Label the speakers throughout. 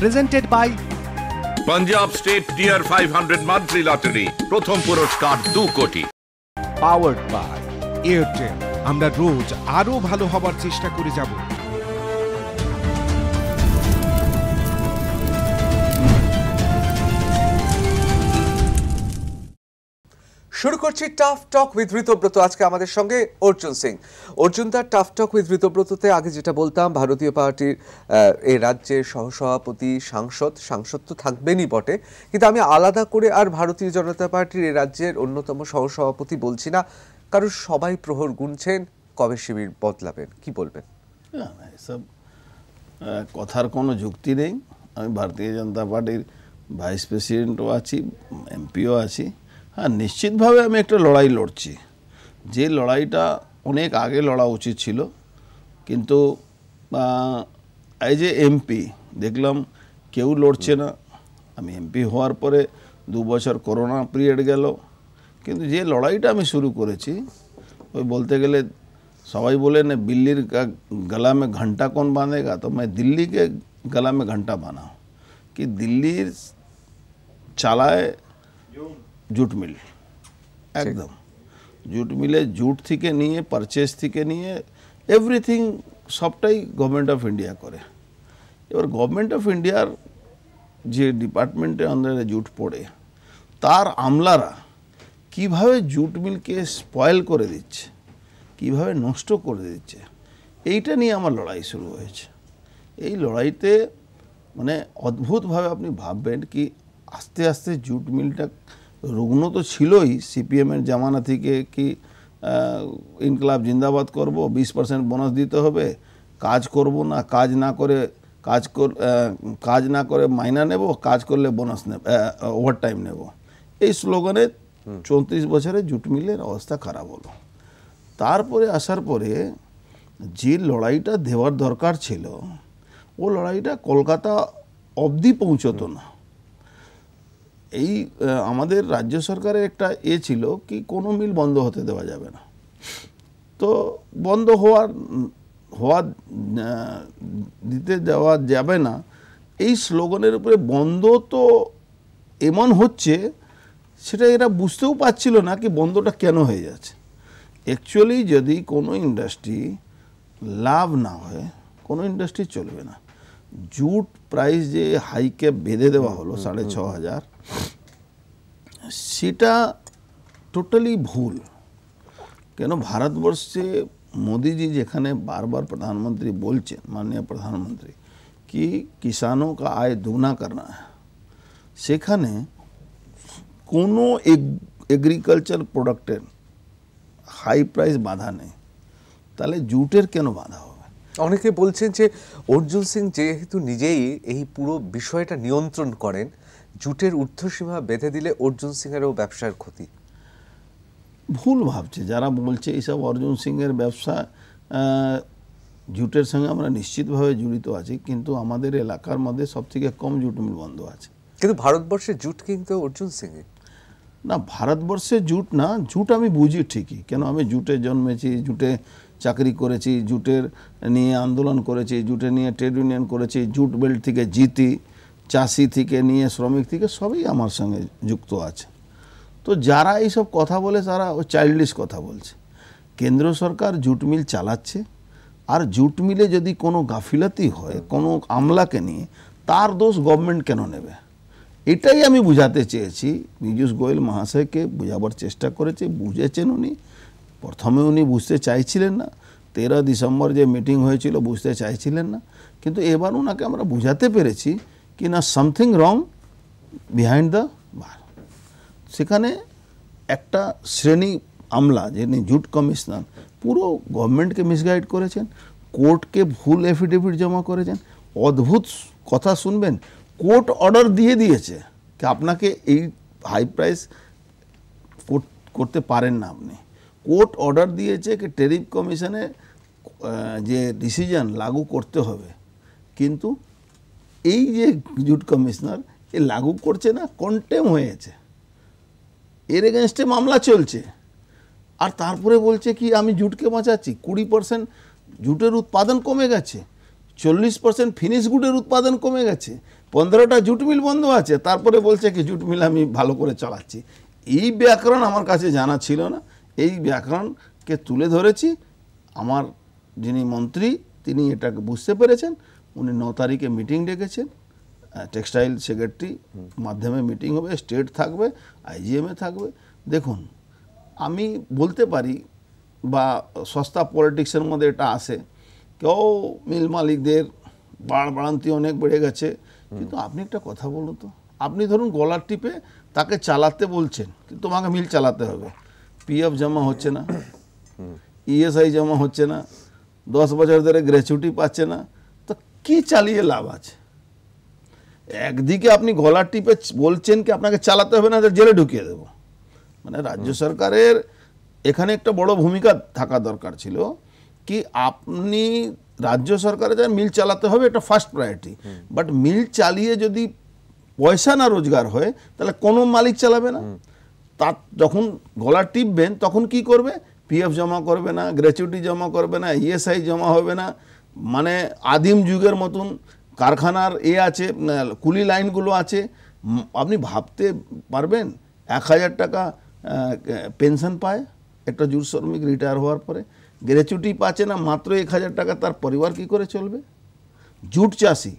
Speaker 1: Presented by
Speaker 2: Punjab state dear five hundred monthly lottery প্রথম পুরস্কার দু কোটি
Speaker 1: পাওয়ার্ড বাই এয়ারটেল আমরা রোজ আরো ভালো হবার চেষ্টা করে যাব শুরু করছি টাফ টক উইথ ঋতব্রত আজকে আমাদের সঙ্গে অর্জুন সিং অর্জুন তার টাফ টক উইথ ঋতব্রততে আগে যেটা বলতাম ভারতীয় পার্টির এই রাজ্যের সহসভাপতি সাংসদ সাংসদ তো থাকবেনই বটে কিন্তু আমি আলাদা করে আর ভারতীয় জনতা পার্টির এই রাজ্যের অন্যতম সহসভাপতি বলছি না কারণ সবাই প্রহর গুনছেন কবে
Speaker 2: শিবির বদলাবেন কি বলবেন এসব কথার কোনো যুক্তি নেই আমি ভারতীয় জনতা পার্টির ভাইস প্রেসিডেন্টও আছি এমপিও আছি হ্যাঁ নিশ্চিতভাবে আমি একটা লড়াই লড়ছি যে লড়াইটা অনেক আগে লড়া উচিত ছিল কিন্তু এজ এ এমপি দেখলাম কেউ লড়ছে না আমি এমপি হওয়ার পরে দু বছর করোনা পিরিয়ড গেল কিন্তু যে লড়াইটা আমি শুরু করেছি ওই বলতে গেলে সবাই বলে না বিল্লির গলা মে ঘন্টা কোন বাঁধেগা তো মানে দিল্লিকে গলা মে ঘন্টা বানা কি দিল্লির চালায় জুট মিল একদম জুট মিলে জুট থেকে নিয়ে পারচেস থেকে নিয়ে এভরিথিং সবটাই গভর্নমেন্ট অফ ইন্ডিয়া করে এবার গভর্নমেন্ট অফ ইন্ডিয়ার যে ডিপার্টমেন্টের আন্ডারে জুট পড়ে তার আমলারা কিভাবে জুট মিলকে স্পয়েল করে দিচ্ছে কিভাবে নষ্ট করে দিচ্ছে এইটা নিয়ে আমার লড়াই শুরু হয়েছে এই লড়াইতে মানে অদ্ভুতভাবে আপনি ভাববেন কি আস্তে আস্তে জুট মিলটা রুগ্ন তো ছিলই সিপিএমের জামানা থেকে কি ইনকলাব জিন্দাবাদ করব বিশ পার্সেন্ট বোনাস দিতে হবে কাজ করব না কাজ না করে কাজ কর কাজ না করে মাইনা নেব কাজ করলে বোনাস নেব ওভার টাইম নেব এই স্লোগানে চৌত্রিশ বছরে জুট মিলের অবস্থা খারাপ হলো তারপরে আসার পরে যে লড়াইটা দেওয়ার দরকার ছিল ও লড়াইটা কলকাতা অবধি পৌঁছতো না এই আমাদের রাজ্য সরকারের একটা এ ছিল কি কোনো মিল বন্ধ হতে দেওয়া যাবে না তো বন্ধ হওয়ার হওয়া দিতে দেওয়া যাবে না এই স্লোগানের উপরে বন্ধ তো এমন হচ্ছে সেটা এরা বুঝতেও পারছিল না কি বন্ধটা কেন হয়ে যাচ্ছে অ্যাকচুয়ালি যদি কোনো ইন্ডাস্ট্রি লাভ না হয় কোনো ইন্ডাস্ট্রি চলবে না जूट प्राइस जे हाई के भेदे देवा हलो हम्म, हम्म, साढ़े हम्म। छ हजार सीटा टोटली भूल क्यों भारतवर्षे मोदी जी जेखने बार बार प्रधानमंत्री बोल माननीय प्रधानमंत्री कि किसानों का आय दुगना करना है सेखने को एग, एग्रिकल्चर प्रोडक्टर हाई प्राइस बाधा नहीं तेल जूटर क्यों बाधा हो অনেকে বলছেন যে অর্জুন সিং যেহেতু নিজেই
Speaker 1: এই পুরো বিষয়টা নিয়ন্ত্রণ করেন জুটের ঊর্ধ্বসীমা বেঁধে দিলে অর্জুন সিংয়েরও ব্যবসার
Speaker 2: ক্ষতি ভুল ভাবছে যারা বলছে এইসব অর্জুন সিংয়ের ব্যবসা জুটের সঙ্গে আমরা নিশ্চিতভাবে জড়িত আছি কিন্তু আমাদের এলাকার মধ্যে সবথেকে কম জুট মিল বন্ধ আছে কিন্তু ভারতবর্ষে জুট কিন্তু অর্জুন সিং না ভারতবর্ষে জুট না জুট আমি বুঝি ঠিকই কেন আমি জুটে জন্মেছি জুটে চাকরি করেছি জুটের নিয়ে আন্দোলন করেছি জুটে নিয়ে ট্রেড ইউনিয়ন করেছি জুট বেল্ট থেকে জিতি চাষি থেকে নিয়ে শ্রমিক থেকে সবই আমার সঙ্গে যুক্ত আছে তো যারা এইসব কথা বলে তারা ও চাইল্ডলিশ কথা বলছে কেন্দ্র সরকার জুট মিল চালাচ্ছে আর জুট মিলে যদি কোনো গাফিলাতি হয় কোনো আমলাকে নিয়ে তার দোষ গভর্নমেন্ট কেন নেবে এটাই আমি বুঝাতে চেয়েছি নিজুস গোয়েল মহাশয়কে বোঝাবার চেষ্টা করেছে বুঝেছেন উনি প্রথমে উনি বুঝতে চাইছিলেন না তেরো ডিসেম্বর যে মিটিং হয়েছিল বুঝতে চাইছিলেন না কিন্তু এবার ওনাকে আমরা বুঝাতে পেরেছি কি না something wrong behind the bar সেখানে একটা শ্রেণী আমলা যিনি জুট কমিশনার পুরো গভর্নমেন্টকে মিসগাইড করেছেন কোর্টকে ভুল এফিডেভিট জমা করেছেন অদ্ভুত কথা শুনবেন কোর্ট অর্ডার দিয়ে দিয়েছে আপনাকে এই হাই প্রাইস করতে পারেন না আপনি কোর্ট অর্ডার দিয়েছে কি টেরিফ কমিশনে যে ডিসিশন লাগু করতে হবে কিন্তু এই যে জুট কমিশনার এ লাগু করছে না কন্টেম হয়েছে এর এগেনস্টে মামলা চলছে আর তারপরে বলছে কি আমি জুটকে বাঁচাচ্ছি কুড়ি পার্সেন্ট জুটের উৎপাদন কমে গেছে চল্লিশ পার্সেন্ট ফিনিশ গুডের উৎপাদন কমে গেছে পনেরোটা জুট মিল বন্ধ আছে তারপরে বলছে কি জুট মিল আমি ভালো করে চালাচ্ছি এই ব্যাকরণ আমার কাছে জানা ছিল না এই ব্যাকরণকে তুলে ধরেছি আমার যিনি মন্ত্রী তিনি এটাকে বুঝতে পেরেছেন উনি ন তারিখে মিটিং ডেকেছেন টেক্সটাইল সেক্রেটারি মাধ্যমে মিটিং হবে স্টেট থাকবে আইজিএমএ থাকবে দেখুন আমি বলতে পারি বা সস্তা পলিটিক্সের মধ্যে এটা আসে কেউ মিল মালিকদের বাড় বাড়ান্তি অনেক বেড়ে গেছে কিন্তু আপনি একটা কথা বলুন তো আপনি ধরুন গলার টিপে তাকে চালাতে বলছেন কিন্তু তোমাকে মিল চালাতে হবে পিএফ জমা হচ্ছে না ইএসআই e জমা হচ্ছে না দশ বছর ধরে গ্র্যাচুইটি পাচ্ছে না তো কি চালিয়ে লাভ আছে একদিকে আপনি গলার টিপে বলছেন কি আপনাকে চালাতে হবে না জেলে ঢুকিয়ে দেব মানে রাজ্য সরকারের এখানে একটা বড় ভূমিকা থাকা দরকার ছিল কি আপনি রাজ্য সরকারে যা মিল চালাতে হবে এটা ফার্স্ট প্রায়োরিটি বাট মিল চালিয়ে যদি পয়সা না রোজগার হয় তাহলে কোনো মালিক চালাবে না তার যখন গলা টিপবেন তখন কি করবে পিএফ জমা করবে না গ্র্যাচুইটি জমা করবে না ইএসআই e জমা হবে না মানে আদিম যুগের মতন কারখানার এ আছে কুলি লাইনগুলো আছে আপনি ভাবতে পারবেন এক হাজার টাকা পেনশন পায় একটা জুট শ্রমিক রিটায়ার হওয়ার পরে গ্র্যাচুইটি পাচ্ছে না মাত্র এক হাজার টাকা তার পরিবার কি করে চলবে জুট চাষি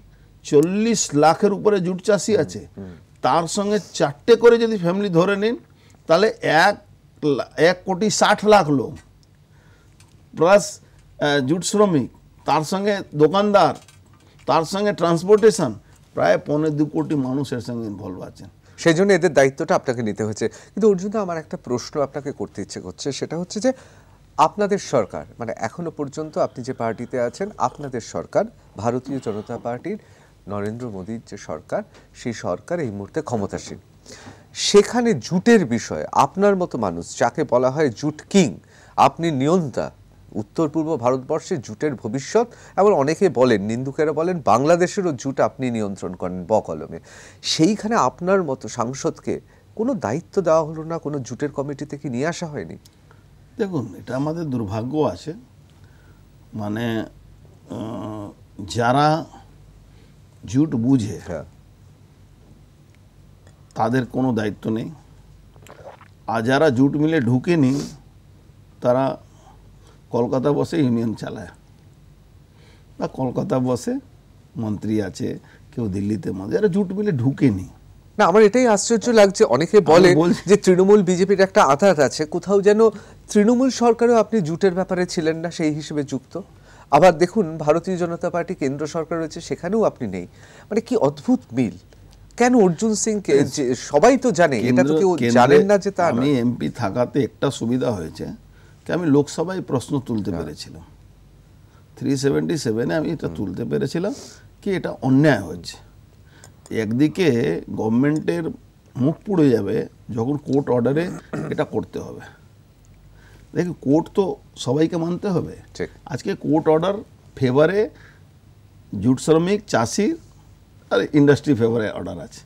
Speaker 2: চল্লিশ লাখের উপরে জুট চাষি আছে তার সঙ্গে চারটে করে যদি ফ্যামিলি ধরে নিন তাহলে এক এক কোটি ষাট লাখ লোক প্লাস জুট শ্রমিক তার সঙ্গে দোকানদার তার সঙ্গে ট্রান্সপোর্টেশন প্রায় পনেরো দু কোটি মানুষের সঙ্গে ইনভলভ আছেন সেই জন্য এদের দায়িত্বটা আপনাকে নিতে হয়েছে কিন্তু
Speaker 1: অর্জুন আমার একটা প্রশ্ন আপনাকে করতে ইচ্ছে করছে সেটা হচ্ছে যে আপনাদের সরকার মানে এখনো পর্যন্ত আপনি যে পার্টিতে আছেন আপনাদের সরকার ভারতীয় জনতা পার্টির নরেন্দ্র মোদীর যে সরকার সেই সরকার এই মুহূর্তে ক্ষমতাসীন সেখানে জুটের বিষয়ে আপনার মতো মানুষ যাকে বলা হয় জুট কিং আপনি নিয়ন্তা উত্তর পূর্ব ভারতবর্ষে জুটের ভবিষ্যৎ এবং অনেকে বলেন নিন্দুকেরা বলেন বাংলাদেশেরও জুট আপনি নিয়ন্ত্রণ করেন বকলমে সেইখানে আপনার মতো সাংসদকে কোনো দায়িত্ব দেওয়া হলো না
Speaker 2: কোনো জুটের কমিটি থেকে নিয়ে আসা হয়নি দেখুন এটা আমাদের দুর্ভাগ্য আছে মানে যারা জুট বুঝে হ্যাঁ। তাদের কোনো দায়িত্ব নেই আর যারা জুট মিলে ঢুকেনি তারা কলকাতা বসে ইউনিয়ন চালায় বা কলকাতা বসে মন্ত্রী আছে কেউ দিল্লিতে মন্ত্রী যারা জুট মিলে ঢুকেনি না আমার এটাই আশ্চর্য লাগছে অনেকে বলে যে তৃণমূল
Speaker 1: বিজেপির একটা আঘাত আছে কোথাও যেন তৃণমূল সরকারেও আপনি জুটের ব্যাপারে ছিলেন না সেই হিসেবে যুক্ত আবার দেখুন ভারতীয় জনতা পার্টি কেন্দ্র সরকার রয়েছে সেখানেও আপনি নেই মানে কি
Speaker 2: অদ্ভুত মিল কেন অর্জুন সিং কে সবাই তো জানে এটা তো কেউ জানেন না যে তা আমি এমপি থাকাতে একটা সুবিধা হয়েছে কি আমি লোকসভায় প্রশ্ন তুলতে হ্যাঁ। পেরেছিলাম থ্রি সেভেন্টি সেভেনে আমি এটা তুলতে পেরেছিলাম কি এটা অন্যায় হচ্ছে একদিকে গভর্নমেন্টের মুখ পুড়ে যাবে যখন কোর্ট অর্ডারে এটা করতে হবে দেখি কোর্ট তো সবাইকে মানতে হবে আজকে কোর্ট অর্ডার ফেভারে জুট শ্রমিক চাষির আর ইন্ডাস্ট্রি ফেভারে অর্ডার আছে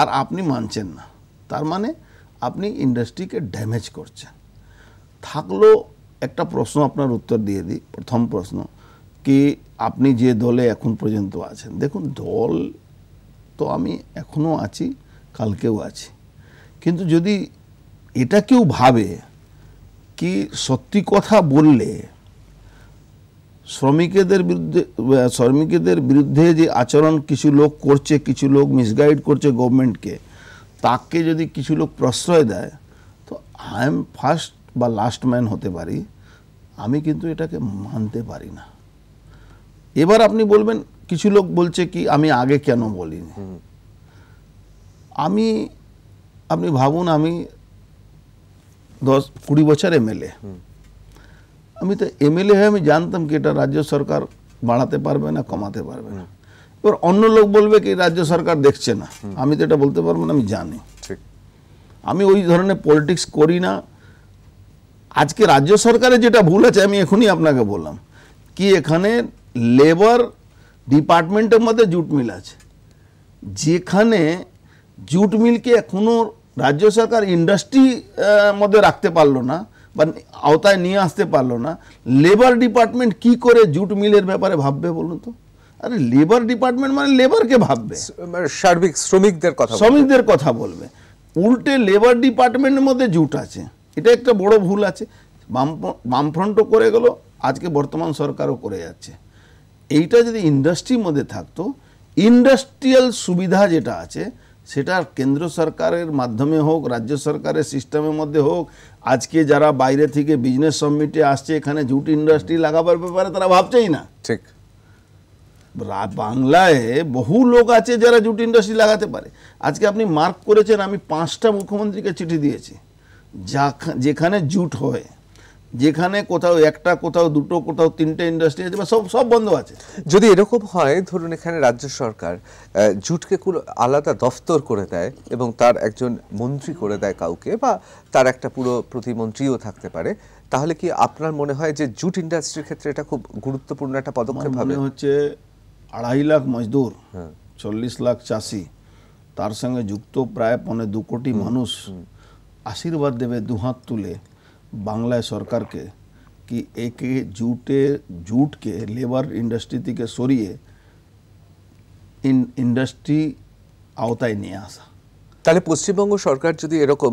Speaker 2: আর আপনি মানছেন না তার মানে আপনি ইন্ডাস্ট্রিকে ড্যামেজ করছেন থাকলো একটা প্রশ্ন আপনার উত্তর দিয়ে দিই প্রথম প্রশ্ন কি আপনি যে দলে এখন পর্যন্ত আছেন দেখুন দল তো আমি এখনও আছি কালকেও আছি কিন্তু যদি এটা কেউ ভাবে কি সত্যি কথা বললে শ্রমিকদের বিরুদ্ধে শ্রমিকদের বিরুদ্ধে যে আচরণ কিছু লোক করছে কিছু লোক মিসগাইড করছে গভর্নমেন্টকে তাকে যদি কিছু লোক প্রশ্রয় দেয় তো আই এম ফার্স্ট বা লাস্ট ম্যান হতে পারি আমি কিন্তু এটাকে মানতে পারি না এবার আপনি বলবেন কিছু লোক বলছে কি আমি আগে কেন বলিনি আমি আপনি ভাবুন আমি দশ কুড়ি বছর এমএলএ আমি তো এমএলএ হয়ে আমি জানতাম কি এটা রাজ্য সরকার বাড়াতে পারবে না কমাতে পারবে না এবার অন্য লোক বলবে কি রাজ্য সরকার দেখছে না আমি তো এটা বলতে পারবো না আমি জানি আমি ওই ধরনের পলিটিক্স করি না আজকে রাজ্য সরকারের যেটা ভুল আছে আমি এখনই আপনাকে বললাম কি এখানে লেবার ডিপার্টমেন্টের মধ্যে জুট মিল আছে যেখানে জুট মিলকে এখনও রাজ্য সরকার ইন্ডাস্ট্রি মধ্যে রাখতে পারলো না বা মানে আওতায় নিয়ে আসতে পারলো না লেবার ডিপার্টমেন্ট কি করে জুট মিলের ব্যাপারে ভাববে বলুন তো আরে লেবার ডিপার্টমেন্ট মানে লেবারকে ভাববে মানে সার্বিক শ্রমিকদের কথা শ্রমিকদের কথা বলবে উল্টে লেবার ডিপার্টমেন্টের মধ্যে জুট আছে এটা একটা বড় ভুল আছে বাম বামফ্রন্টও করে গেল আজকে বর্তমান সরকারও করে যাচ্ছে এইটা যদি ইন্ডাস্ট্রির মধ্যে থাকতো ইন্ডাস্ট্রিয়াল সুবিধা যেটা আছে সেটা কেন্দ্র সরকারের মাধ্যমে হোক রাজ্য সরকারের সিস্টেমের মধ্যে হোক আজকে যারা বাইরে থেকে বিজনেস সামিটে আসছে এখানে জুট ইন্ডাস্ট্রি লাগাবার ব্যাপারে তারা ভাবছেই না ঠিক বাংলায় বহু লোক আছে যারা জুট ইন্ডাস্ট্রি লাগাতে পারে আজকে আপনি মার্ক করেছেন আমি পাঁচটা মুখ্যমন্ত্রীকে চিঠি দিয়েছি যা যেখানে জুট হয় যেখানে কোথাও একটা কোথাও দুটো কোথাও তিনটে ইন্ডাস্ট্রি আছে বা সব সব বন্ধ আছে যদি এরকম হয় ধরুন এখানে রাজ্য সরকার
Speaker 1: জুটকে কোনো আলাদা দফতর করে দেয় এবং তার একজন মন্ত্রী করে দেয় কাউকে বা তার একটা পুরো প্রতিমন্ত্রীও থাকতে পারে তাহলে কি আপনার মনে হয় যে জুট ইন্ডাস্ট্রির ক্ষেত্রে
Speaker 2: এটা খুব গুরুত্বপূর্ণ একটা পদক্ষেপ হবে হচ্ছে আড়াই লাখ মজদুর হ্যাঁ। চল্লিশ লাখ চাষি তার সঙ্গে যুক্ত প্রায় পনেরো দু কোটি মানুষ আশীর্বাদ দেবে দুহাত তুলে বাংলায় সরকারকে কি একে জুটে জুটকে লেবার ইন্ডাস্ট্রি থেকে সরিয়ে ইন্ডাস্ট্রি আওতায় নিয়ে আসা তাহলে পশ্চিমবঙ্গ সরকার যদি এরকম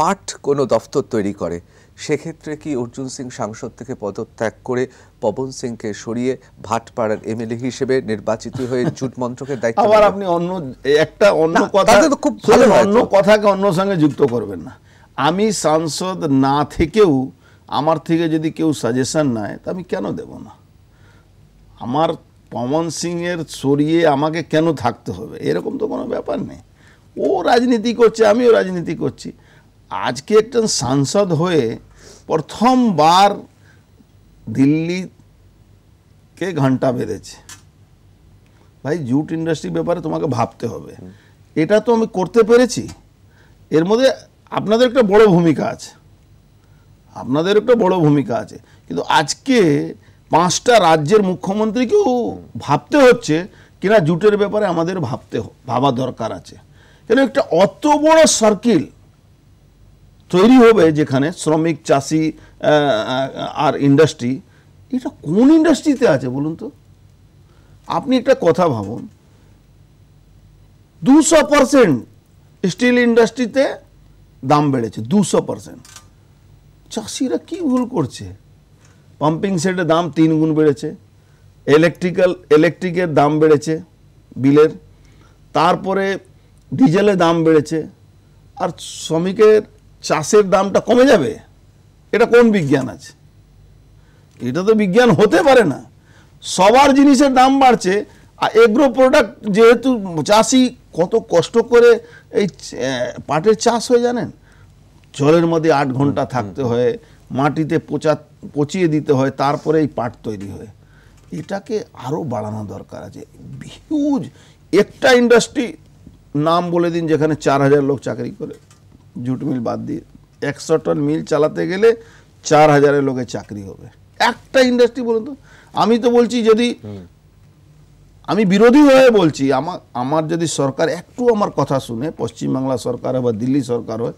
Speaker 1: পাঠ কোনো দফতর তৈরি করে সেক্ষেত্রে কি অর্জুন সিং সাংসদ থেকে পদত্যাগ করে পবন সিংকে সরিয়ে ভাটপাড়ার এমএলএ হিসেবে নির্বাচিত হয়ে জুট মন্ত্রকের দায়িত্ব আবার
Speaker 2: আপনি অন্য একটা অন্য কথা খুব অন্য কথাকে অন্য সঙ্গে যুক্ত করবেন না আমি সাংসদ না থেকেও আমার থেকে যদি কেউ সাজেশন নেয় তা আমি কেন দেব না আমার পবন সিংয়ের সরিয়ে আমাকে কেন থাকতে হবে এরকম তো কোনো ব্যাপার নেই ও রাজনীতি করছে আমিও রাজনীতি করছি আজকে একজন সাংসদ হয়ে প্রথমবার দিল্লিকে ঘন্টা বেঁধেছে ভাই জুট ইন্ডাস্ট্রির ব্যাপারে তোমাকে ভাবতে হবে এটা তো আমি করতে পেরেছি এর মধ্যে আপনাদের একটা বড় ভূমিকা আছে আপনাদের একটা বড় ভূমিকা আছে কিন্তু আজকে পাঁচটা রাজ্যের মুখ্যমন্ত্রীকেও ভাবতে হচ্ছে কিনা জুটের ব্যাপারে আমাদের ভাবতে ভাবা দরকার আছে কেন একটা অত বড় সার্কিল তৈরি হবে যেখানে শ্রমিক চাষি আর ইন্ডাস্ট্রি এটা কোন ইন্ডাস্ট্রিতে আছে বলুন তো আপনি একটা কথা ভাবুন দুশো পারসেন্ট স্টিল ইন্ডাস্ট্রিতে দাম বেড়েছে দুশো পার্সেন্ট চাষিরা কী ভুল করছে পাম্পিং সেটের দাম তিন গুণ বেড়েছে ইলেকট্রিক্যাল ইলেকট্রিকের দাম বেড়েছে বিলের তারপরে ডিজেলের দাম বেড়েছে আর শ্রমিকের চাষের দামটা কমে যাবে এটা কোন বিজ্ঞান আছে এটা তো বিজ্ঞান হতে পারে না সবার জিনিসের দাম বাড়ছে এগ্রো প্রোডাক্ট যেহেতু চাষি কত কষ্ট করে এই পাটের চাষ হয় জানেন জলের মধ্যে আট ঘন্টা থাকতে হয় মাটিতে পচা পচিয়ে দিতে হয় তারপরে এই পাট তৈরি হয় এটাকে আরও বাড়ানো দরকার আছে হিউজ একটা ইন্ডাস্ট্রি নাম বলে দিন যেখানে চার হাজার লোক চাকরি করে জুট মিল বাদ দিয়ে একশো টন মিল চালাতে গেলে চার হাজারের লোকের চাকরি হবে একটা ইন্ডাস্ট্রি বলুন তো আমি তো বলছি যদি আমি বিরোধী হয়ে বলছি আমার আমার যদি সরকার একটু আমার কথা শুনে পশ্চিমবাংলা সরকার হয় বা দিল্লি সরকার হয়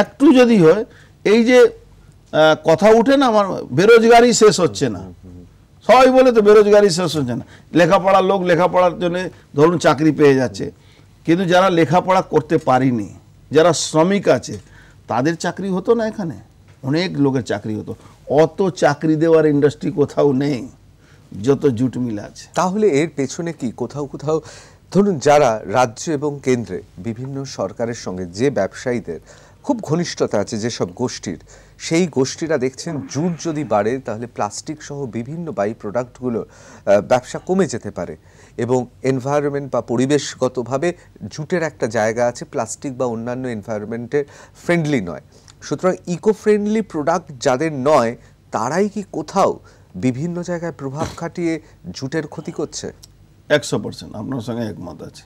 Speaker 2: একটু যদি হয় এই যে কথা উঠে না আমার বেরোজগারি শেষ হচ্ছে না সবাই বলে তো বেরোজগারি শেষ হচ্ছে না লেখাপড়ার লোক লেখাপড়ার জন্য ধরুন চাকরি পেয়ে যাচ্ছে কিন্তু যারা লেখাপড়া করতে পারিনি যারা শ্রমিক আছে তাদের চাকরি হতো না এখানে অনেক লোকের চাকরি হতো অত চাকরি দেওয়ার ইন্ডাস্ট্রি কোথাও নেই যত জুট মিল আছে তাহলে এর পেছনে কি কোথাও কোথাও ধরুন
Speaker 1: যারা রাজ্য এবং কেন্দ্রে বিভিন্ন সরকারের সঙ্গে যে ব্যবসায়ীদের খুব ঘনিষ্ঠতা আছে যেসব গোষ্ঠীর সেই গোষ্ঠীরা দেখছেন জুট যদি বাড়ে তাহলে প্লাস্টিক সহ বিভিন্ন বাই প্রোডাক্টগুলো ব্যবসা কমে যেতে পারে এবং এনভায়রনমেন্ট বা পরিবেশগতভাবে জুটের একটা জায়গা আছে প্লাস্টিক বা অন্যান্য এনভায়রনমেন্টের ফ্রেন্ডলি নয় সুতরাং ইকো ফ্রেন্ডলি প্রোডাক্ট যাদের নয় তারাই কি কোথাও বিভিন্ন
Speaker 2: জায়গায় প্রভাব খাটিয়ে জুটের ক্ষতি করছে একশো পার্সেন্ট আপনার সঙ্গে একমত আছে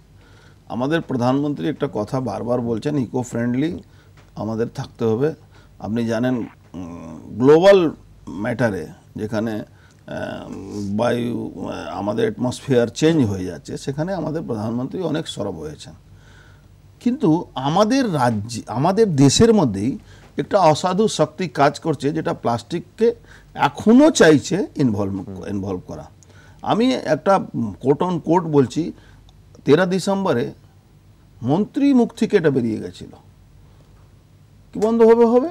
Speaker 2: আমাদের প্রধানমন্ত্রী একটা কথা বারবার বলছেন ইকো ফ্রেন্ডলি আমাদের থাকতে হবে আপনি জানেন গ্লোবাল ম্যাটারে যেখানে বায়ু আমাদের অ্যাটমসফিয়ার চেঞ্জ হয়ে যাচ্ছে সেখানে আমাদের প্রধানমন্ত্রী অনেক সরব হয়েছেন কিন্তু আমাদের রাজ্যে আমাদের দেশের মধ্যেই একটা অসাধু শক্তি কাজ করছে যেটা প্লাস্টিককে এখনও চাইছে ইনভলভ ইনভলভ করা আমি একটা কোর্ট অন কোর্ট বলছি তেরা ডিসেম্বরে মন্ত্রী মুখ থেকে এটা বেরিয়ে গেছিল কি বন্ধ হবে হবে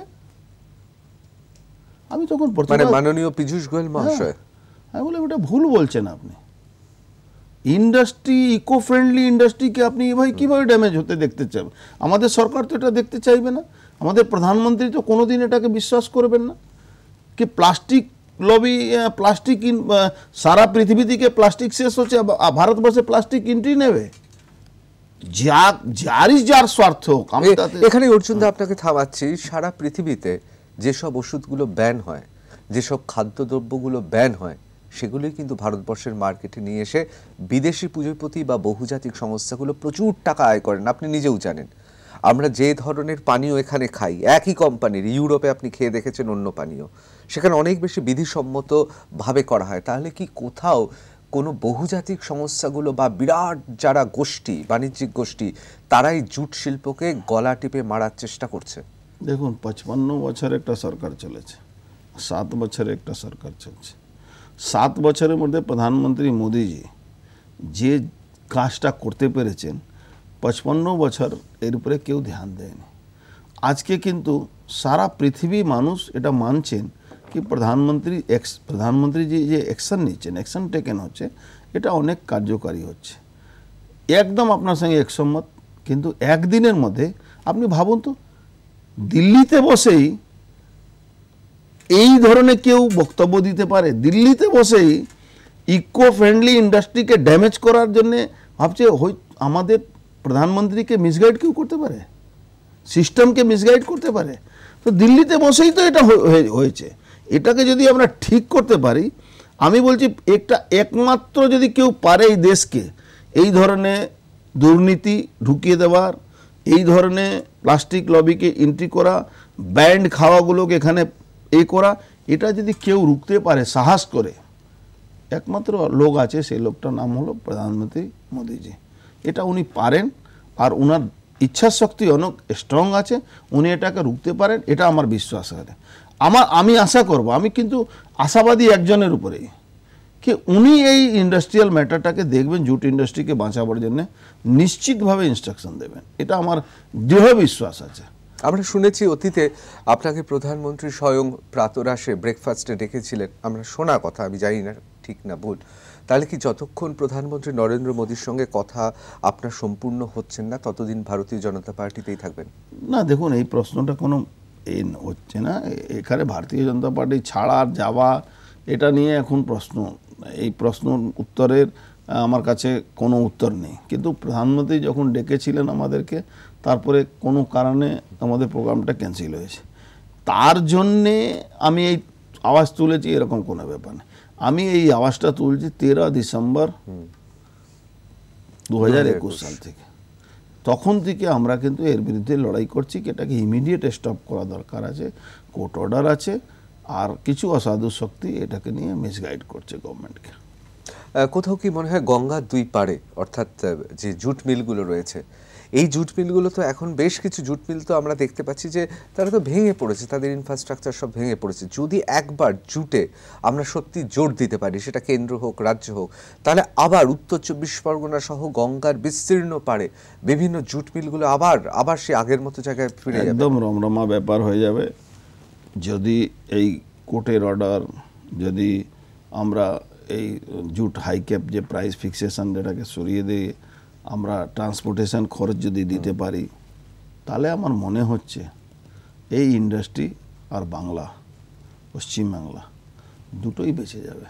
Speaker 2: আমি তখন মানে মাননীয় পীযূষ গোয়েল হ্যাঁ। মহাশয় আমি বললাম এটা ভুল বলছেন আপনি ইন্ডাস্ট্রি ইকো ফ্রেন্ডলি ইন্ডাস্ট্রিকে আপনি এভাবে কীভাবে ড্যামেজ হতে দেখতে চাইবেন আমাদের সরকার তো এটা দেখতে চাইবে না আমাদের প্রধানমন্ত্রী তো কোনোদিন এটাকে বিশ্বাস করবেন না कि প্লাস্টিক लॉबी प्लास्टिक इन सारा पृथ्वी दिखे प्लास्टिक शेष हो भारतवर्षे प्लास्टिक নেবে যারই যার স্বার্থ এখানে অর্জুনদা আপনাকে থামাচ্ছি
Speaker 1: সারা পৃথিবীতে যেসব ওষুধগুলো ব্যান হয় যেসব খাদ্যদ্রব্যগুলো ব্যান হয় সেগুলোই কিন্তু ভারতবর্ষের মার্কেটে নিয়ে এসে বিদেশি পুঁজিপতি বা বহুজাতিক সংস্থাগুলো প্রচুর টাকা আয় করেন আপনি নিজেও জানেন আমরা যে ধরনের পানীয় এখানে খাই একই কোম্পানির ইউরোপে আপনি খেয়ে দেখেছেন অন্য পানীয় সেখানে অনেক বেশি বিধিসম্মতভাবে করা হয় তাহলে কি কোথাও কোনো বহুজাতিক সমস্যাগুলো বা বিরাট যারা গোষ্ঠী বাণিজ্যিক গোষ্ঠী তারাই জুট শিল্পকে গলা টিপে মারার চেষ্টা করছে
Speaker 2: দেখুন পঁচপান্ন বছর একটা সরকার চলেছে সাত বছরে একটা সরকার চলছে সাত বছরের মধ্যে প্রধানমন্ত্রী মোদিজি যে কাজটা করতে পেরেছেন পঁচপান্ন বছর এর উপরে কেউ ধ্যান দেয়নি আজকে কিন্তু সারা পৃথিবী মানুষ এটা মানছেন কি প্রধানমন্ত্রী এক্স প্রধানমন্ত্রী যে যে অ্যাকশন নিচ্ছেন অ্যাকশন টেকেন হচ্ছে এটা অনেক কার্যকারী হচ্ছে একদম আপনার সঙ্গে একসম্মত কিন্তু একদিনের মধ্যে আপনি ভাবুন তো দিল্লিতে বসেই এই ধরনের কেউ বক্তব্য দিতে পারে দিল্লিতে বসেই ইকো ফ্রেন্ডলি ইন্ডাস্ট্রিকে ড্যামেজ করার জন্যে ভাবছে হই আমাদের প্রধানমন্ত্রীকে মিসগাইড কেউ করতে পারে সিস্টেমকে মিসগাইড করতে পারে তো দিল্লিতে বসেই তো এটা হয়েছে এটাকে যদি আমরা ঠিক করতে পারি আমি বলছি একটা একমাত্র যদি কেউ পারে এই দেশকে এই ধরনের দুর্নীতি ঢুকিয়ে দেওয়ার এই ধরনের প্লাস্টিক লবিকে এন্ট্রি করা ব্যান্ড খাওয়াগুলোকে এখানে এ করা এটা যদি কেউ রুখতে পারে সাহস করে একমাত্র লোক আছে সেই লোকটার নাম হলো প্রধানমন্ত্রী মোদিজি এটা উনি পারেন আর ওনার ইচ্ছাশক্তি অনেক স্ট্রং আছে উনি এটাকে রুখতে পারেন এটা আমার বিশ্বাস আছে আমার আমি আশা করব আমি কিন্তু আশাবাদী একজনের উপরে কি উনি এই ইন্ডাস্ট্রিয়াল ম্যাটারটাকে দেখবেন জুট ইন্ডাস্ট্রিকে বাঁচাবার জন্য নিশ্চিতভাবে ইনস্ট্রাকশন দেবেন এটা আমার দৃঢ় বিশ্বাস আছে আমরা শুনেছি অতীতে
Speaker 1: আপনাকে প্রধানমন্ত্রী স্বয়ং প্রাতরাশে ব্রেকফাস্টে ডেকেছিলেন আমরা শোনা কথা আমি জানি না ঠিক না ভুল তাহলে কি যতক্ষণ প্রধানমন্ত্রী নরেন্দ্র মোদীর সঙ্গে কথা আপনার
Speaker 2: সম্পূর্ণ হচ্ছেন না ততদিন ভারতীয় জনতা পার্টিতেই থাকবেন না দেখুন এই প্রশ্নটা কোনো এই হচ্ছে না এখানে ভারতীয় জনতা পার্টি ছাড়ার যাওয়া এটা নিয়ে এখন প্রশ্ন এই প্রশ্ন উত্তরের আমার কাছে কোনো উত্তর নেই কিন্তু প্রধানমন্ত্রী যখন ডেকেছিলেন আমাদেরকে তারপরে কোনো কারণে আমাদের প্রোগ্রামটা ক্যান্সেল হয়েছে তার জন্যে আমি এই আওয়াজ তুলেছি এরকম কোনো ব্যাপার নেই আমি এই আওয়াজটা তুলছি তেরো ডিসেম্বর দু সাল থেকে তখন থেকে আমরা কিন্তু এর বিরুদ্ধে লড়াই করছি এটাকে ইমিডিয়েট স্টপ করা দরকার আছে কোর্ট অর্ডার আছে আর কিছু অসাধু শক্তি এটাকে নিয়ে মিসগাইড করছে গভর্নমেন্টকে
Speaker 1: কোথাও কি মনে হয় গঙ্গা দুই পারে অর্থাৎ যে জুট মিলগুলো রয়েছে এই জুট মিলগুলো তো এখন বেশ কিছু জুট মিল তো আমরা দেখতে পাচ্ছি যে তারা তো ভেঙে পড়েছে তাদের ইনফ্রাস্ট্রাকচার সব ভেঙে পড়েছে যদি একবার জুটে আমরা সত্যি জোর দিতে পারি সেটা কেন্দ্র হোক রাজ্য হোক তাহলে আবার উত্তর চব্বিশ পরগনা সহ গঙ্গার বিস্তীর্ণ পারে বিভিন্ন জুট মিলগুলো আবার আবার সে আগের মতো জায়গায় ফিরে একদম
Speaker 2: রমরমা ব্যাপার হয়ে যাবে যদি এই কোর্টের অর্ডার যদি আমরা এই জুট হাই ক্যাপ যে প্রাইস ফিক্সেশন এটাকে সরিয়ে দিয়ে আমরা ট্রান্সপোর্টেশন খরচ যদি দিতে পারি তাহলে আমার মনে হচ্ছে এই ইন্ডাস্ট্রি আর বাংলা পশ্চিমবাংলা দুটোই বেঁচে যাবে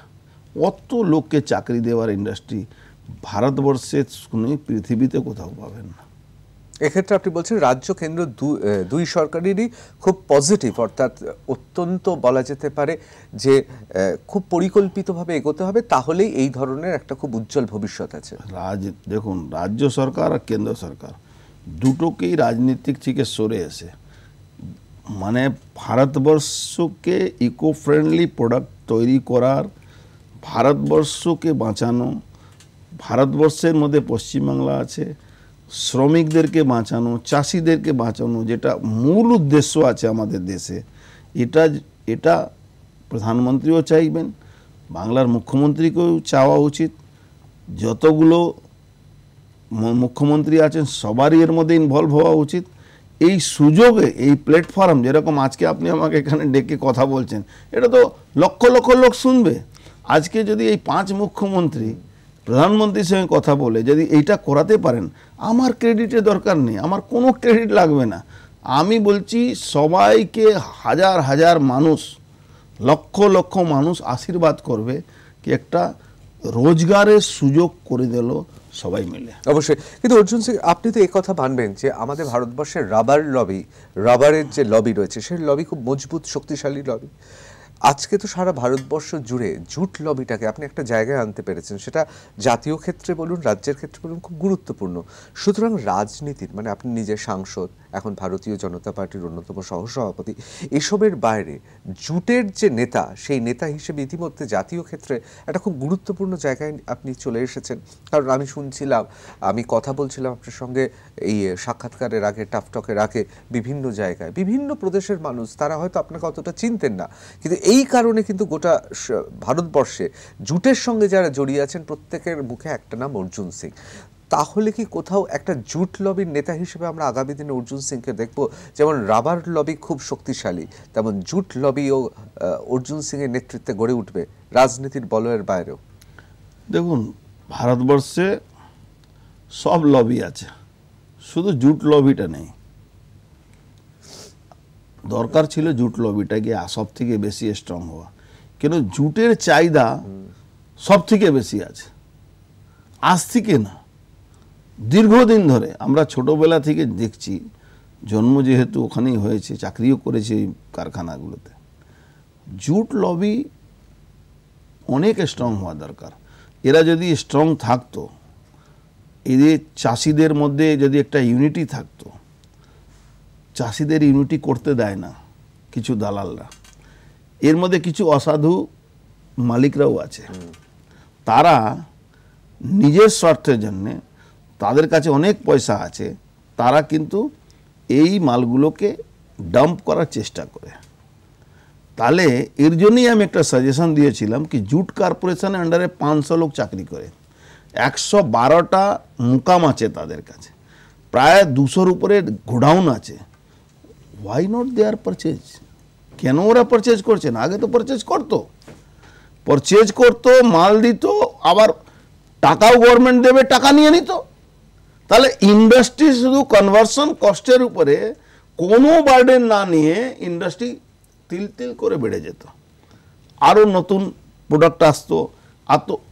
Speaker 2: অত লোককে চাকরি দেওয়ার ইন্ডাস্ট্রি ভারতবর্ষের কোনো পৃথিবীতে কোথাও পাবেন না এক্ষেত্রে আপনি বলছেন রাজ্য কেন্দ্র দুই সরকারেরই খুব
Speaker 1: পজিটিভ অর্থাৎ অত্যন্ত বলা যেতে পারে যে খুব পরিকল্পিতভাবে
Speaker 2: এগোতে হবে তাহলেই এই ধরনের একটা খুব উজ্জ্বল ভবিষ্যৎ আছে রাজ দেখুন রাজ্য সরকার আর কেন্দ্র সরকার দুটোকেই রাজনীতিক থেকে সরে এসে মানে ভারতবর্ষকে ইকো ফ্রেন্ডলি প্রোডাক্ট তৈরি করার ভারতবর্ষকে বাঁচানো ভারতবর্ষের মধ্যে পশ্চিমবাংলা আছে শ্রমিকদেরকে বাঁচানো চাষিদেরকে বাঁচানো যেটা মূল উদ্দেশ্য আছে আমাদের দেশে এটা এটা প্রধানমন্ত্রীও চাইবেন বাংলার মুখ্যমন্ত্রীকেও চাওয়া উচিত যতগুলো মুখ্যমন্ত্রী আছেন সবারই এর মধ্যে ইনভলভ হওয়া উচিত এই সুযোগে এই প্ল্যাটফর্ম যেরকম আজকে আপনি আমাকে এখানে ডেকে কথা বলছেন এটা তো লক্ষ লক্ষ লোক শুনবে আজকে যদি এই পাঁচ মুখ্যমন্ত্রী প্রধানমন্ত্রীর সঙ্গে কথা বলে যদি এইটা করাতে পারেন আমার ক্রেডিটের দরকার নেই আমার কোনো ক্রেডিট লাগবে না আমি বলছি সবাইকে হাজার হাজার মানুষ লক্ষ লক্ষ মানুষ আশীর্বাদ করবে কি একটা রোজগারের সুযোগ করে দিল সবাই মিলে অবশ্যই কিন্তু
Speaker 1: অর্জুন সিং আপনি তো কথা মানবেন যে আমাদের ভারতবর্ষের রাবার লবি রাবারের যে লবি রয়েছে সেই লবি খুব মজবুত শক্তিশালী লবি আজকে তো সারা ভারতবর্ষ জুড়ে জুট লবিটাকে আপনি একটা জায়গায় আনতে পেরেছেন সেটা জাতীয় ক্ষেত্রে বলুন রাজ্যের ক্ষেত্রে বলুন খুব গুরুত্বপূর্ণ সুতরাং রাজনীতির মানে আপনি নিজে সাংসদ এখন ভারতীয় জনতা পার্টির অন্যতম সহসভাপতি এসবের বাইরে জুটের যে নেতা সেই নেতা হিসেবে ইতিমধ্যে জাতীয় ক্ষেত্রে একটা খুব গুরুত্বপূর্ণ জায়গায় আপনি চলে এসেছেন কারণ আমি শুনছিলাম আমি কথা বলছিলাম আপনার সঙ্গে এই সাক্ষাৎকারের আগে টাফটকের আগে বিভিন্ন জায়গায় বিভিন্ন প্রদেশের মানুষ তারা হয়তো আপনাকে অতটা চিনতেন না কিন্তু এই কারণে কিন্তু গোটা ভারতবর্ষে জুটের সঙ্গে যারা জড়িয়ে আছেন প্রত্যেকের মুখে একটা নাম অর্জুন সিং তাহলে কি কোথাও একটা জুট লবির নেতা হিসেবে আমরা আগামী দিনে অর্জুন সিংকে দেখব যেমন রাবার লবি খুব শক্তিশালী তেমন জুট লবিও অর্জুন সিংয়ের নেতৃত্বে গড়ে উঠবে রাজনীতির বলয়ের
Speaker 2: বাইরেও দেখুন ভারতবর্ষে সব লবি আছে শুধু জুট লবিটা নেই দরকার ছিল জুট লবিটাকে সব থেকে বেশি স্ট্রং হওয়া কেন জুটের চাহিদা সব থেকে বেশি আছে আজ থেকে না দীর্ঘদিন ধরে আমরা ছোটবেলা থেকে দেখছি জন্ম যেহেতু ওখানেই হয়েছে চাকরিও করেছে এই কারখানাগুলোতে জুট লবি অনেক স্ট্রং হওয়া দরকার এরা যদি স্ট্রং থাকতো এদের চাষিদের মধ্যে যদি একটা ইউনিটি থাকতো চাষিদের ইউনিটি করতে দেয় না কিছু দালালরা এর মধ্যে কিছু অসাধু মালিকরাও আছে তারা নিজের স্বার্থের জন্যে তাদের কাছে অনেক পয়সা আছে তারা কিন্তু এই মালগুলোকে ডাম্প করার চেষ্টা করে তাহলে এর জন্যই আমি একটা সাজেশন দিয়েছিলাম কি জুট কর্পোরেশনের আন্ডারে পাঁচশো লোক চাকরি করে একশো বারোটা মুকাম আছে তাদের কাছে প্রায় দুশোর উপরে গোডাউন আছে why not they are purchase কেন ওরা পারচেজ করছে না আগে তো পারচেজ করতো পারচেজ করতো মাল দিত আবার টাকাও গভর্নমেন্ট দেবে টাকা নিয়ে নিত তাহলে ইন্ডাস্ট্রি শুধু কনভার্সন কস্টের উপরে কোনো বার্ডেন না নিয়ে ইন্ডাস্ট্রি তিল তিল করে বেড়ে যেত আরও নতুন প্রোডাক্ট আসতো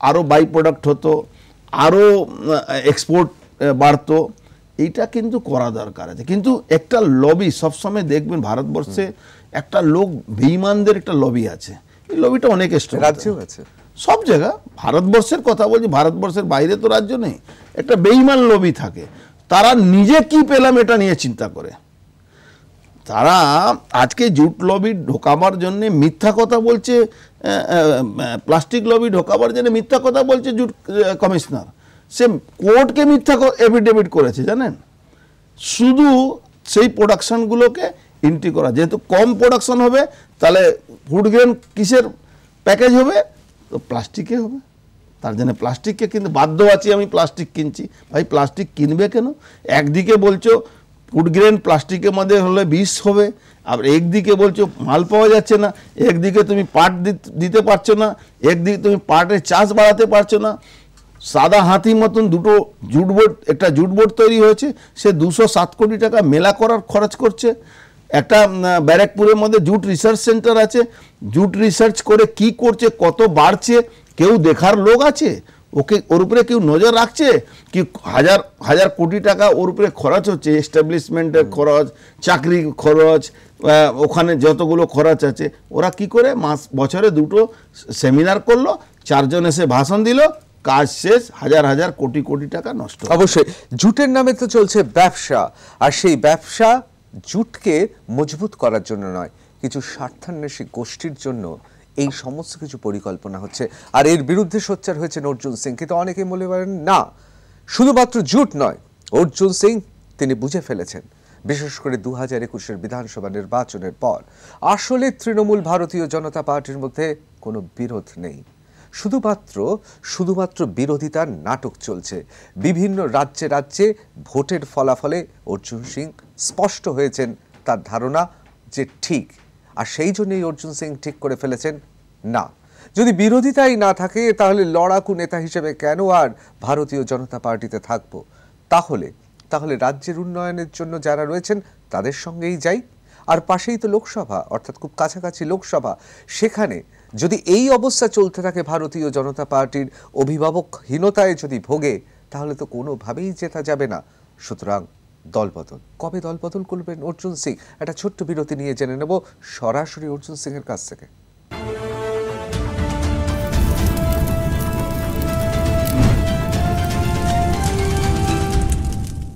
Speaker 2: আরও বাই প্রোডাক্ট হতো আরও এক্সপোর্ট বাড়তো এইটা কিন্তু করা দরকার আছে কিন্তু একটা লবি সবসময় দেখবেন ভারতবর্ষে একটা লোক বেইমানদের একটা লবি আছে এই লবিটা অনেক রাজ্যেও আছে সব জায়গা ভারতবর্ষের কথা বলছি ভারতবর্ষের বাইরে তো রাজ্য নেই একটা বেইমান লবি থাকে তারা নিজে কি পেলাম এটা নিয়ে চিন্তা করে তারা আজকে জুট লবি ঢোকাবার জন্য মিথ্যা কথা বলছে প্লাস্টিক লবি ঢোকাবার জন্য মিথ্যা কথা বলছে জুট কমিশনার সে কোর্টকে মিথ্যা এফিডেভিট করেছে জানেন শুধু সেই প্রোডাকশানগুলোকে এন্ট্রি করা যেহেতু কম প্রোডাকশন হবে তাহলে ফুড গ্রেন কিসের প্যাকেজ হবে তো প্লাস্টিকে হবে তার জন্য প্লাস্টিককে কিন্তু বাধ্য আছি আমি প্লাস্টিক কিনছি ভাই প্লাস্টিক কিনবে কেন একদিকে বলছো ফুড গ্রেন প্লাস্টিকের মধ্যে হলে বিষ হবে আর একদিকে বলছো মাল পাওয়া যাচ্ছে না একদিকে তুমি পাট দিতে পারছো না একদিকে তুমি পাটের চাষ বাড়াতে পারছো না সাদা হাতি মতন দুটো জুটবোর্ড একটা জুটবোর্ড তৈরি হয়েছে সে দুশো সাত কোটি টাকা মেলা করার খরচ করছে একটা ব্যারাকপুরের মধ্যে জুট রিসার্চ সেন্টার আছে জুট রিসার্চ করে কি করছে কত বাড়ছে কেউ দেখার লোক আছে ওকে ওর উপরে কেউ নজর রাখছে কি হাজার হাজার কোটি টাকা ওর উপরে খরচ হচ্ছে এস্টাবলিশমেন্টের খরচ চাকরি খরচ ওখানে যতগুলো খরচ আছে ওরা কি করে মাস বছরে দুটো সেমিনার করলো চারজন এসে ভাষণ দিল কাজ শেষ হাজার হাজার কোটি কোটি টাকা নষ্ট অবশ্যই জুটের
Speaker 1: নামে তো চলছে ব্যবসা আর সেই ব্যবসা জুটকে মজবুত করার জন্য নয় কিছু স্বার্থান্বেষী গোষ্ঠীর জন্য এই সমস্ত কিছু পরিকল্পনা হচ্ছে আর এর বিরুদ্ধে সোচ্চার হয়েছেন অর্জুন সিং কিন্তু অনেকে মনে করেন না শুধুমাত্র জুট নয় অর্জুন সিং তিনি বুঝে ফেলেছেন বিশেষ করে দু হাজার একুশের বিধানসভা নির্বাচনের পর আসলে তৃণমূল ভারতীয় জনতা পার্টির মধ্যে কোনো বিরোধ নেই শুধুমাত্র শুধুমাত্র বিরোধিতার নাটক চলছে বিভিন্ন রাজ্যে রাজ্যে ভোটের ফলাফলে অর্জুন সিং স্পষ্ট হয়েছেন তার ধারণা যে ঠিক আর সেই জন্যই অর্জুন সিং ঠিক করে ফেলেছেন না যদি বিরোধিতাই না থাকে তাহলে লড়াকু নেতা হিসেবে কেন আর ভারতীয় জনতা পার্টিতে থাকব তাহলে তাহলে রাজ্যের উন্নয়নের জন্য যারা রয়েছেন তাদের সঙ্গেই যাই আর পাশেই তো লোকসভা অর্থাৎ খুব কাছাকাছি লোকসভা সেখানে যদি এই অবস্থা চলতে থাকে ভারতীয় জনতা পার্টির অভিভাবকহীনতায় যদি ভোগে তাহলে তো কোনোভাবেই জেতা যাবে না সুতরাং দলবদল কবে দলবদল করবেন অর্জুন সিং একটা ছোট্ট বিরতি নিয়ে জেনে নেব সরাসরি অর্জুন সিংয়ের কাছ থেকে